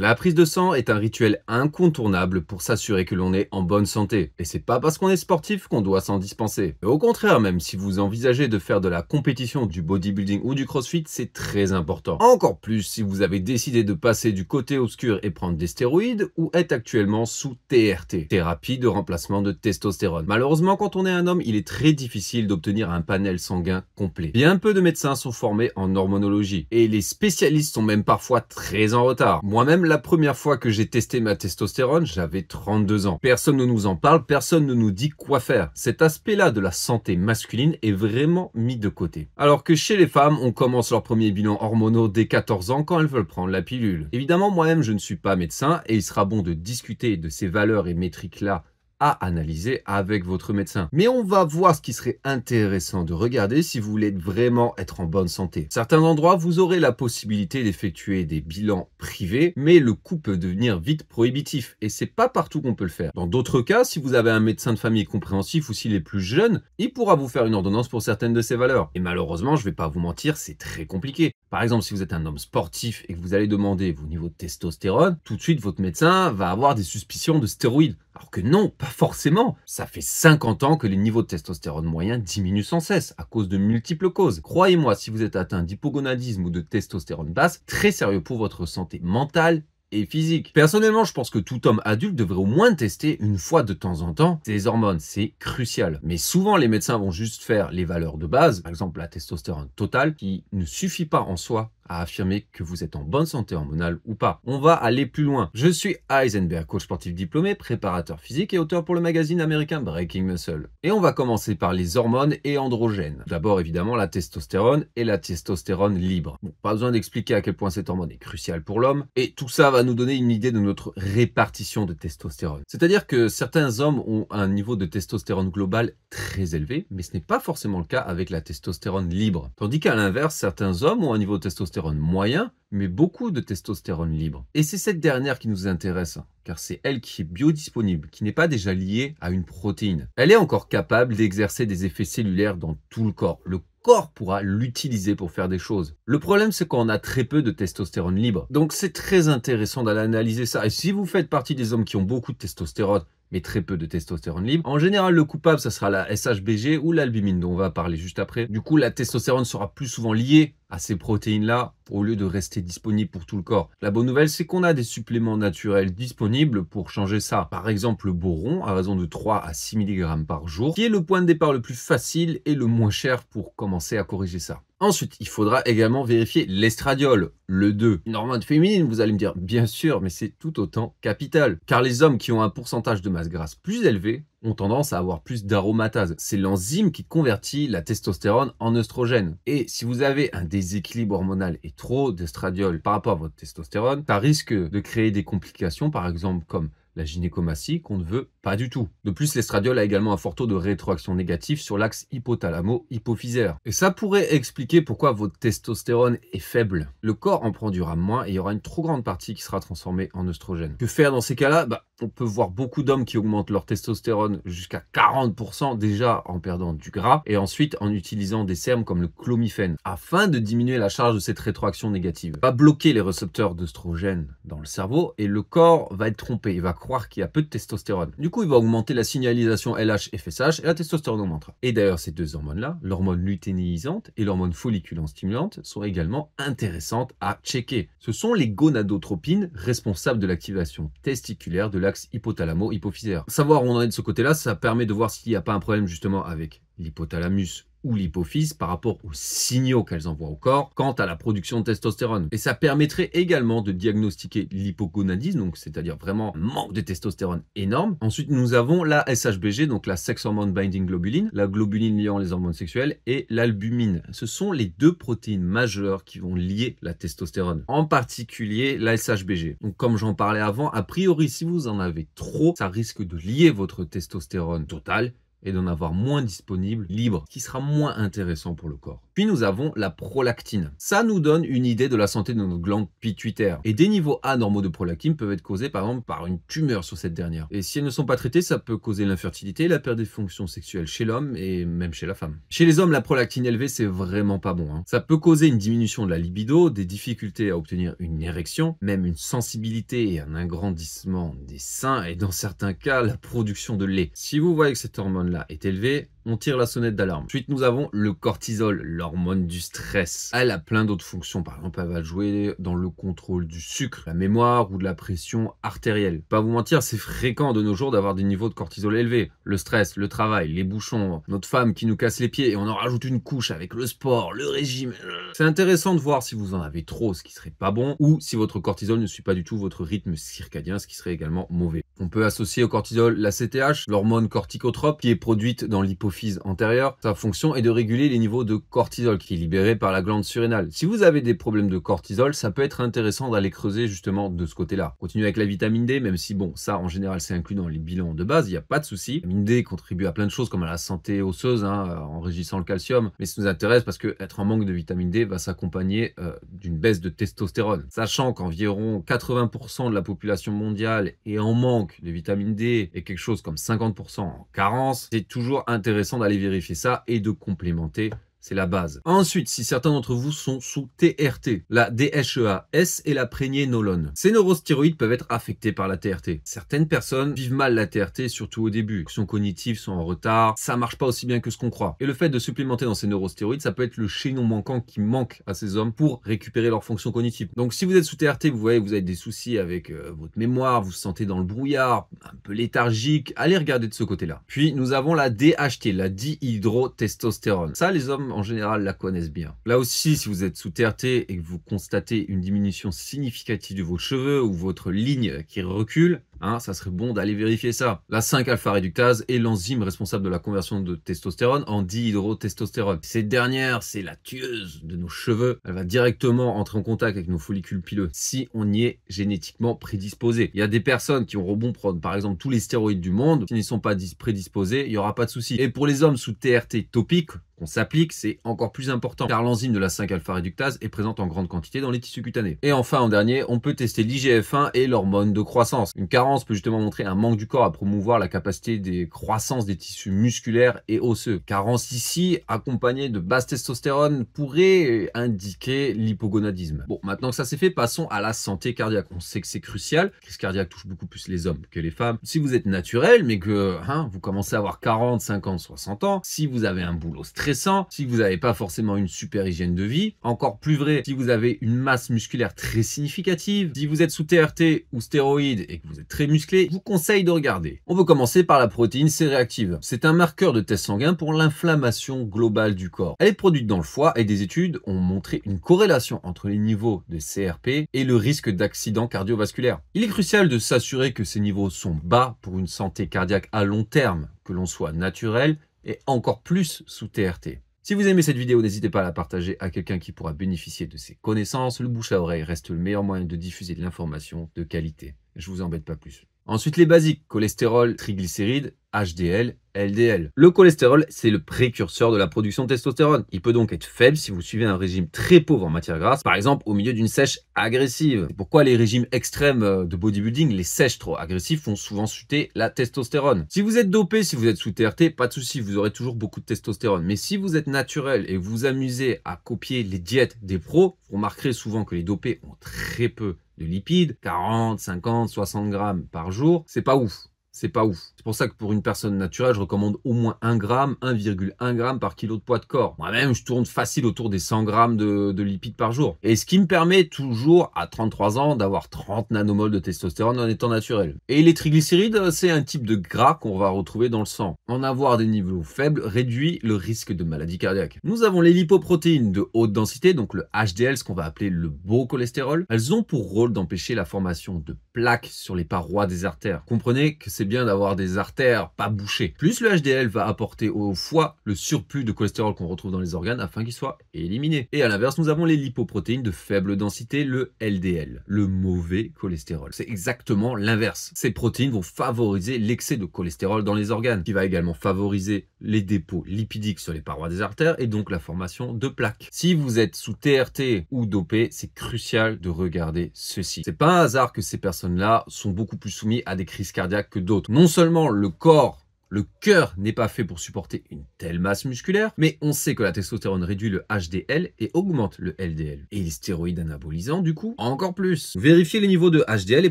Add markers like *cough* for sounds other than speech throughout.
La prise de sang est un rituel incontournable pour s'assurer que l'on est en bonne santé. Et c'est pas parce qu'on est sportif qu'on doit s'en dispenser. au contraire, même si vous envisagez de faire de la compétition, du bodybuilding ou du crossfit, c'est très important. Encore plus si vous avez décidé de passer du côté obscur et prendre des stéroïdes ou êtes actuellement sous TRT, thérapie de remplacement de testostérone. Malheureusement, quand on est un homme, il est très difficile d'obtenir un panel sanguin complet. Bien peu de médecins sont formés en hormonologie et les spécialistes sont même parfois très en retard. Moi-même, la première fois que j'ai testé ma testostérone, j'avais 32 ans. Personne ne nous en parle, personne ne nous dit quoi faire. Cet aspect-là de la santé masculine est vraiment mis de côté. Alors que chez les femmes, on commence leur premier bilan hormonaux dès 14 ans quand elles veulent prendre la pilule. Évidemment, moi-même, je ne suis pas médecin et il sera bon de discuter de ces valeurs et métriques-là à analyser avec votre médecin. Mais on va voir ce qui serait intéressant de regarder si vous voulez vraiment être en bonne santé. Certains endroits, vous aurez la possibilité d'effectuer des bilans privés, mais le coût peut devenir vite prohibitif et c'est pas partout qu'on peut le faire. Dans d'autres cas, si vous avez un médecin de famille compréhensif ou s'il est plus jeune, il pourra vous faire une ordonnance pour certaines de ces valeurs. Et malheureusement, je vais pas vous mentir, c'est très compliqué. Par exemple, si vous êtes un homme sportif et que vous allez demander vos niveaux de testostérone, tout de suite votre médecin va avoir des suspicions de stéroïdes. Alors que non, pas forcément. Ça fait 50 ans que les niveaux de testostérone moyen diminuent sans cesse, à cause de multiples causes. Croyez-moi, si vous êtes atteint d'hypogonadisme ou de testostérone basse, très sérieux pour votre santé mentale et physique. Personnellement, je pense que tout homme adulte devrait au moins tester une fois de temps en temps ses hormones, c'est crucial. Mais souvent, les médecins vont juste faire les valeurs de base, par exemple la testostérone totale, qui ne suffit pas en soi affirmer que vous êtes en bonne santé hormonale ou pas. On va aller plus loin. Je suis Heisenberg, coach sportif diplômé, préparateur physique et auteur pour le magazine américain Breaking Muscle. Et on va commencer par les hormones et androgènes. D'abord évidemment la testostérone et la testostérone libre. pas besoin d'expliquer à quel point cette hormone est cruciale pour l'homme. Et tout ça va nous donner une idée de notre répartition de testostérone. C'est-à-dire que certains hommes ont un niveau de testostérone global très élevé, mais ce n'est pas forcément le cas avec la testostérone libre. Tandis qu'à l'inverse, certains hommes ont un niveau de testostérone moyen, mais beaucoup de testostérone libre. Et c'est cette dernière qui nous intéresse, car c'est elle qui est biodisponible, qui n'est pas déjà liée à une protéine. Elle est encore capable d'exercer des effets cellulaires dans tout le corps. Le corps pourra l'utiliser pour faire des choses. Le problème, c'est qu'on a très peu de testostérone libre. Donc c'est très intéressant d'aller analyser ça. Et si vous faites partie des hommes qui ont beaucoup de testostérone, mais très peu de testostérone libre. En général, le coupable, ça sera la SHBG ou l'albumine dont on va parler juste après. Du coup, la testostérone sera plus souvent liée à ces protéines-là au lieu de rester disponible pour tout le corps. La bonne nouvelle, c'est qu'on a des suppléments naturels disponibles pour changer ça. Par exemple, le boron à raison de 3 à 6 mg par jour, qui est le point de départ le plus facile et le moins cher pour commencer à corriger ça. Ensuite, il faudra également vérifier l'estradiol, le 2. Une hormone féminine, vous allez me dire, bien sûr, mais c'est tout autant capital. Car les hommes qui ont un pourcentage de masse grasse plus élevé ont tendance à avoir plus d'aromatase. C'est l'enzyme qui convertit la testostérone en œstrogène. Et si vous avez un déséquilibre hormonal et trop d'estradiol par rapport à votre testostérone, ça risque de créer des complications, par exemple comme la gynécomastie qu'on ne veut pas du tout. De plus, l'estradiol a également un fort taux de rétroaction négative sur l'axe hypothalamo-hypophysaire. Et ça pourrait expliquer pourquoi votre testostérone est faible. Le corps en produira moins et il y aura une trop grande partie qui sera transformée en oestrogène. Que faire dans ces cas-là bah, On peut voir beaucoup d'hommes qui augmentent leur testostérone jusqu'à 40% déjà en perdant du gras et ensuite en utilisant des sermes comme le clomifène afin de diminuer la charge de cette rétroaction négative. Va bloquer les récepteurs d'œstrogène dans le cerveau et le corps va être trompé. Il va croire qu'il y a peu de testostérone. Du coup, il va augmenter la signalisation LH-FSH et la testostérone augmentera. Et d'ailleurs, ces deux hormones-là, l'hormone lutéinisante et l'hormone folliculante stimulante, sont également intéressantes à checker. Ce sont les gonadotropines responsables de l'activation testiculaire de l'axe hypothalamo-hypophysaire. Savoir où on en est de ce côté-là, ça permet de voir s'il n'y a pas un problème justement avec l'hypothalamus ou l'hypophyse par rapport aux signaux qu'elles envoient au corps quant à la production de testostérone. Et ça permettrait également de diagnostiquer l'hypogonadisme, donc c'est-à-dire vraiment un manque de testostérone énorme. Ensuite, nous avons la SHBG, donc la sex hormone binding globuline, la globuline liant les hormones sexuelles et l'albumine. Ce sont les deux protéines majeures qui vont lier la testostérone, en particulier la SHBG. Donc comme j'en parlais avant, a priori si vous en avez trop, ça risque de lier votre testostérone totale et d'en avoir moins disponible libre, qui sera moins intéressant pour le corps nous avons la prolactine. Ça nous donne une idée de la santé de notre glande pituitaire. Et des niveaux anormaux de prolactine peuvent être causés par exemple par une tumeur sur cette dernière. Et si elles ne sont pas traitées, ça peut causer l'infertilité, la perte des fonctions sexuelles chez l'homme et même chez la femme. Chez les hommes, la prolactine élevée, c'est vraiment pas bon. Hein. Ça peut causer une diminution de la libido, des difficultés à obtenir une érection, même une sensibilité et un agrandissement des seins et dans certains cas la production de lait. Si vous voyez que cette hormone-là est élevée, on tire la sonnette d'alarme. Ensuite, nous avons le cortisol, l'hormone du stress. Elle a plein d'autres fonctions. Par exemple, elle va jouer dans le contrôle du sucre, la mémoire ou de la pression artérielle. Pas vous mentir, c'est fréquent de nos jours d'avoir des niveaux de cortisol élevés. Le stress, le travail, les bouchons, notre femme qui nous casse les pieds et on en rajoute une couche avec le sport, le régime. C'est intéressant de voir si vous en avez trop, ce qui serait pas bon, ou si votre cortisol ne suit pas du tout votre rythme circadien, ce qui serait également mauvais. On peut associer au cortisol la CTH, l'hormone corticotrope qui est produite dans l'hypophyse antérieure. Sa fonction est de réguler les niveaux de cortisol qui est libéré par la glande surrénale. Si vous avez des problèmes de cortisol, ça peut être intéressant d'aller creuser justement de ce côté-là. Continuez avec la vitamine D, même si bon, ça en général c'est inclus dans les bilans de base, il n'y a pas de souci. La vitamine D contribue à plein de choses comme à la santé osseuse hein, euh, en régissant le calcium, mais ça nous intéresse parce que être en manque de vitamine D va s'accompagner euh, d'une baisse de testostérone. Sachant qu'environ 80% de la population mondiale est en manque les de vitamine D et quelque chose comme 50% en carence, c'est toujours intéressant d'aller vérifier ça et de complémenter c'est la base. Ensuite, si certains d'entre vous sont sous TRT, la DHEA-S et la prégnénolone. Ces neurostéroïdes peuvent être affectés par la TRT. Certaines personnes vivent mal la TRT, surtout au début. Les fonctions cognitives sont en retard, ça marche pas aussi bien que ce qu'on croit. Et le fait de supplémenter dans ces neurostéroïdes, ça peut être le chaînon manquant qui manque à ces hommes pour récupérer leurs fonctions cognitives. Donc si vous êtes sous TRT, vous voyez, vous avez des soucis avec euh, votre mémoire, vous vous sentez dans le brouillard, un peu léthargique, allez regarder de ce côté-là. Puis nous avons la DHT, la dihydrotestostérone. Ça, les hommes en général, la connaissent bien. Là aussi, si vous êtes sous TRT et que vous constatez une diminution significative de vos cheveux ou votre ligne qui recule, Hein, ça serait bon d'aller vérifier ça. La 5-alpha-réductase est l'enzyme responsable de la conversion de testostérone en dihydrotestostérone. Cette dernière, c'est la tueuse de nos cheveux. Elle va directement entrer en contact avec nos follicules pileux si on y est génétiquement prédisposé. Il y a des personnes qui ont rebond prendre par exemple tous les stéroïdes du monde, qui n'y sont pas prédisposés, il n'y aura pas de souci. Et pour les hommes sous TRT topique, qu'on s'applique, c'est encore plus important car l'enzyme de la 5-alpha-réductase est présente en grande quantité dans les tissus cutanés. Et enfin, en dernier, on peut tester l'IGF-1 et l'hormone de croissance. Une peut justement montrer un manque du corps à promouvoir la capacité des croissances des tissus musculaires et osseux. Carence ici, accompagnée de basse testostérone, pourrait indiquer l'hypogonadisme. Bon, maintenant que ça c'est fait, passons à la santé cardiaque. On sait que c'est crucial. crise cardiaque touche beaucoup plus les hommes que les femmes. Si vous êtes naturel, mais que hein, vous commencez à avoir 40, 50, 60 ans, si vous avez un boulot stressant, si vous n'avez pas forcément une super hygiène de vie, encore plus vrai, si vous avez une masse musculaire très significative, si vous êtes sous TRT ou stéroïdes et que vous êtes très musclé, je vous conseille de regarder. On veut commencer par la protéine C réactive. C'est un marqueur de test sanguin pour l'inflammation globale du corps. Elle est produite dans le foie et des études ont montré une corrélation entre les niveaux de CRP et le risque d'accident cardiovasculaire. Il est crucial de s'assurer que ces niveaux sont bas pour une santé cardiaque à long terme, que l'on soit naturel et encore plus sous TRT. Si vous aimez cette vidéo, n'hésitez pas à la partager à quelqu'un qui pourra bénéficier de ses connaissances. Le bouche à oreille reste le meilleur moyen de diffuser de l'information de qualité je vous embête pas plus. Ensuite, les basiques, cholestérol, triglycérides, HDL, LDL. Le cholestérol, c'est le précurseur de la production de testostérone. Il peut donc être faible si vous suivez un régime très pauvre en matière grasse, par exemple au milieu d'une sèche agressive. pourquoi les régimes extrêmes euh, de bodybuilding, les sèches trop agressives, font souvent chuter la testostérone. Si vous êtes dopé, si vous êtes sous TRT, pas de souci, vous aurez toujours beaucoup de testostérone. Mais si vous êtes naturel et vous vous amusez à copier les diètes des pros, vous remarquerez souvent que les dopés ont très peu de lipides, 40, 50, 60 grammes par jour, c'est pas ouf c'est pas ouf. C'est pour ça que pour une personne naturelle, je recommande au moins 1 gramme, 1,1 g par kilo de poids de corps. Moi-même, je tourne facile autour des 100 grammes de, lipides par jour. Et ce qui me permet toujours, à 33 ans, d'avoir 30 nanomoles de testostérone en étant naturel. Et les triglycérides, c'est un type de gras qu'on va retrouver dans le sang. En avoir des niveaux faibles réduit le risque de maladie cardiaque. Nous avons les lipoprotéines de haute densité, donc le HDL, ce qu'on va appeler le beau cholestérol. Elles ont pour rôle d'empêcher la formation de plaques sur les parois des artères. Comprenez que c'est bien d'avoir des artères pas bouchées. Plus le HDL va apporter au foie le surplus de cholestérol qu'on retrouve dans les organes afin qu'il soit éliminé. Et à l'inverse, nous avons les lipoprotéines de faible densité, le LDL, le mauvais cholestérol. C'est exactement l'inverse. Ces protéines vont favoriser l'excès de cholestérol dans les organes, qui va également favoriser les dépôts lipidiques sur les parois des artères et donc la formation de plaques. Si vous êtes sous TRT ou dopé, c'est crucial de regarder ceci. C'est pas un hasard que ces personnes-là sont beaucoup plus soumises à des crises cardiaques que non seulement le corps le cœur n'est pas fait pour supporter une telle masse musculaire, mais on sait que la testostérone réduit le HDL et augmente le LDL. Et les stéroïdes anabolisants, du coup, encore plus. Vérifier les niveaux de HDL est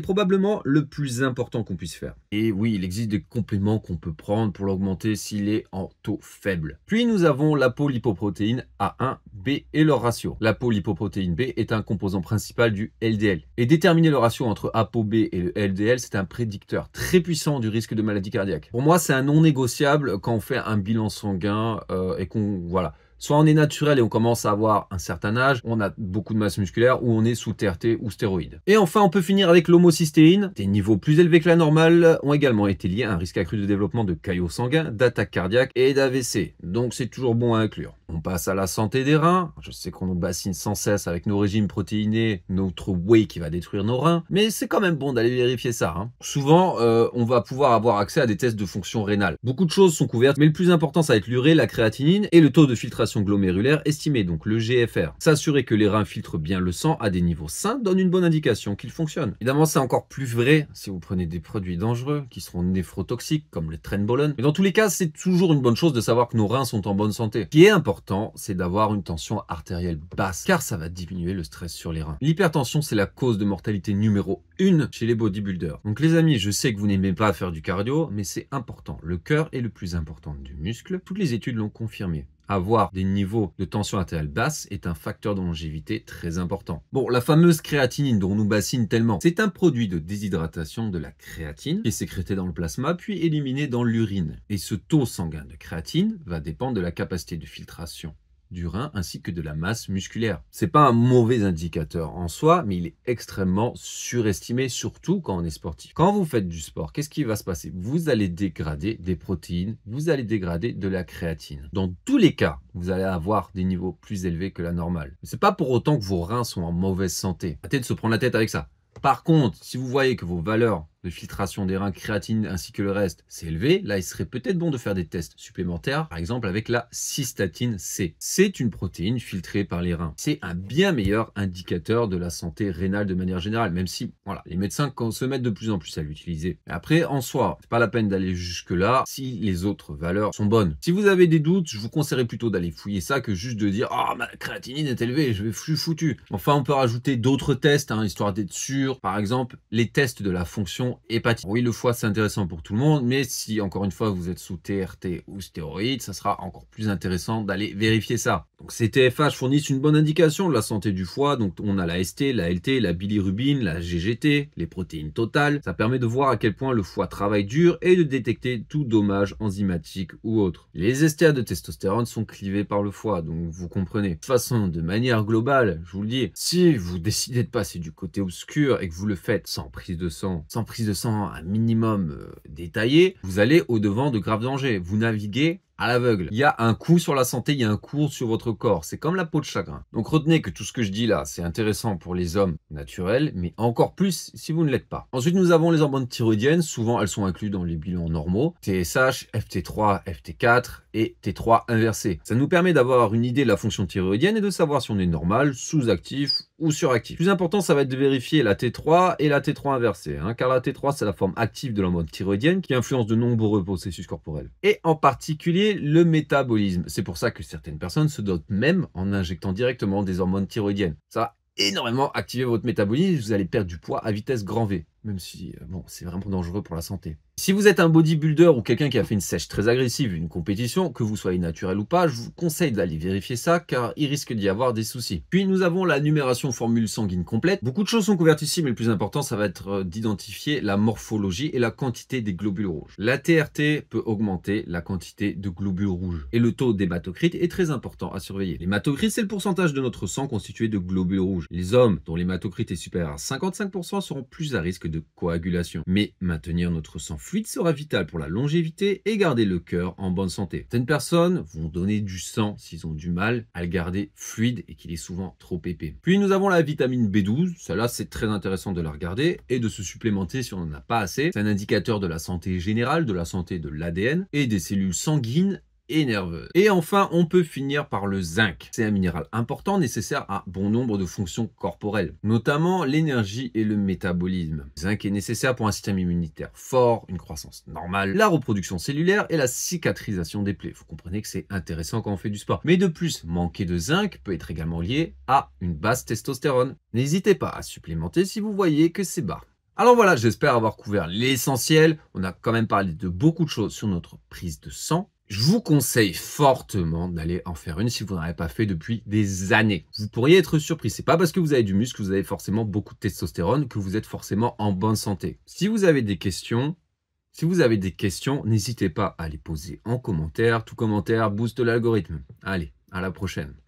probablement le plus important qu'on puisse faire. Et oui, il existe des compléments qu'on peut prendre pour l'augmenter s'il est en taux faible. Puis nous avons la polypoprotéine A1B et leur ratio. La polypoprotéine B est un composant principal du LDL. Et déterminer le ratio entre A1-B et le LDL, c'est un prédicteur très puissant du risque de maladie cardiaque. Pour moi, c'est un non négociable quand on fait un bilan sanguin euh, et qu'on voilà Soit on est naturel et on commence à avoir un certain âge, on a beaucoup de masse musculaire ou on est sous TRT ou stéroïdes. Et enfin, on peut finir avec l'homocystéine. Des niveaux plus élevés que la normale ont également été liés à un risque accru de développement de caillots sanguins, d'attaques cardiaques et d'AVC. Donc c'est toujours bon à inclure. On passe à la santé des reins. Je sais qu'on nous bassine sans cesse avec nos régimes protéinés, notre whey qui va détruire nos reins, mais c'est quand même bon d'aller vérifier ça. Hein. Souvent, euh, on va pouvoir avoir accès à des tests de fonction rénale. Beaucoup de choses sont couvertes, mais le plus important, ça va être l'urée, la créatinine et le taux de filtration glomérulaire estimée, donc le GFR. S'assurer que les reins filtrent bien le sang à des niveaux sains donne une bonne indication qu'il fonctionne. Évidemment, c'est encore plus vrai si vous prenez des produits dangereux qui seront néphrotoxiques comme le trenbolone. Mais dans tous les cas, c'est toujours une bonne chose de savoir que nos reins sont en bonne santé. Ce qui est important, c'est d'avoir une tension artérielle basse car ça va diminuer le stress sur les reins. L'hypertension, c'est la cause de mortalité numéro 1 chez les bodybuilders. Donc les amis, je sais que vous n'aimez pas faire du cardio, mais c'est important. Le cœur est le plus important du muscle. Toutes les études l'ont confirmé avoir des niveaux de tension artérielle basse est un facteur de longévité très important. Bon, la fameuse créatinine dont on nous bassine tellement, c'est un produit de déshydratation de la créatine qui est sécrétée dans le plasma puis éliminée dans l'urine. Et ce taux sanguin de créatine va dépendre de la capacité de filtration du rein ainsi que de la masse musculaire. C'est pas un mauvais indicateur en soi, mais il est extrêmement surestimé, surtout quand on est sportif. Quand vous faites du sport, qu'est-ce qui va se passer Vous allez dégrader des protéines, vous allez dégrader de la créatine. Dans tous les cas, vous allez avoir des niveaux plus élevés que la normale. Ce n'est pas pour autant que vos reins sont en mauvaise santé. Arrêtez de se prendre la tête avec ça. Par contre, si vous voyez que vos valeurs de filtration des reins, créatine ainsi que le reste, c'est élevé, là il serait peut-être bon de faire des tests supplémentaires, par exemple avec la cystatine C. C'est une protéine filtrée par les reins. C'est un bien meilleur indicateur de la santé rénale de manière générale, même si voilà, les médecins se mettent de plus en plus à l'utiliser. Après, en soi, c'est pas la peine d'aller jusque-là si les autres valeurs sont bonnes. Si vous avez des doutes, je vous conseillerais plutôt d'aller fouiller ça que juste de dire oh, ma créatinine est élevée, je vais suis foutu. Enfin, on peut rajouter d'autres tests, hein, histoire d'être sûr. Par exemple, les tests de la fonction hépatique. Oui, le foie, c'est intéressant pour tout le monde, mais si, encore une fois, vous êtes sous TRT ou stéroïdes, ça sera encore plus intéressant d'aller vérifier ça. Donc, ces TFH fournissent une bonne indication de la santé du foie. Donc, on a la ST, la LT, la bilirubine, la GGT, les protéines totales. Ça permet de voir à quel point le foie travaille dur et de détecter tout dommage enzymatique ou autre. Les esters de testostérone sont clivés par le foie, donc vous comprenez. De toute façon, de manière globale, je vous le dis, si vous *laughs* décidez de passer du côté obscur et que vous le faites sans prise de sang, sans prise de sang un minimum euh, détaillé vous allez au-devant de graves dangers. Vous naviguez à l'aveugle. Il y a un coup sur la santé, il y a un coup sur votre corps. C'est comme la peau de chagrin. Donc retenez que tout ce que je dis là, c'est intéressant pour les hommes naturels, mais encore plus si vous ne l'êtes pas. Ensuite, nous avons les hormones thyroïdiennes. Souvent, elles sont incluses dans les bilans normaux. TSH, FT3, FT4 et T3 inversé. Ça nous permet d'avoir une idée de la fonction thyroïdienne et de savoir si on est normal, sous-actif ou suractif. Plus important, ça va être de vérifier la T3 et la T3 inversée, hein, car la T3, c'est la forme active de l'hormone thyroïdienne qui influence de nombreux processus corporels, et en particulier le métabolisme. C'est pour ça que certaines personnes se dotent même en injectant directement des hormones thyroïdiennes. Ça va énormément activer votre métabolisme, vous allez perdre du poids à vitesse grand V. Même si, euh, bon, c'est vraiment dangereux pour la santé. Si vous êtes un bodybuilder ou quelqu'un qui a fait une sèche très agressive, une compétition, que vous soyez naturel ou pas, je vous conseille d'aller vérifier ça car il risque d'y avoir des soucis. Puis nous avons la numération formule sanguine complète. Beaucoup de choses sont couvertes ici, mais le plus important, ça va être euh, d'identifier la morphologie et la quantité des globules rouges. La TRT peut augmenter la quantité de globules rouges et le taux d'hématocrite est très important à surveiller. L'hématocrite, c'est le pourcentage de notre sang constitué de globules rouges. Les hommes dont l'hématocrite est supérieur à 55% seront plus à risque de coagulation. Mais maintenir notre sang fluide sera vital pour la longévité et garder le cœur en bonne santé. Certaines personnes vont donner du sang s'ils ont du mal à le garder fluide et qu'il est souvent trop épais. Puis nous avons la vitamine B12. celle c'est très intéressant de la regarder et de se supplémenter si on n'en a pas assez. C'est un indicateur de la santé générale, de la santé de l'ADN et des cellules sanguines et Et enfin, on peut finir par le zinc. C'est un minéral important nécessaire à bon nombre de fonctions corporelles, notamment l'énergie et le métabolisme. Le zinc est nécessaire pour un système immunitaire fort, une croissance normale, la reproduction cellulaire et la cicatrisation des plaies. Vous comprenez que c'est intéressant quand on fait du sport. Mais de plus, manquer de zinc peut être également lié à une basse testostérone. N'hésitez pas à supplémenter si vous voyez que c'est bas. Alors voilà, j'espère avoir couvert l'essentiel. On a quand même parlé de beaucoup de choses sur notre prise de sang, je vous conseille fortement d'aller en faire une si vous n'en avez pas fait depuis des années. Vous pourriez être surpris. C'est pas parce que vous avez du muscle que vous avez forcément beaucoup de testostérone que vous êtes forcément en bonne santé. Si vous avez des questions, si vous avez des questions, n'hésitez pas à les poser en commentaire. Tout commentaire booste l'algorithme. Allez, à la prochaine.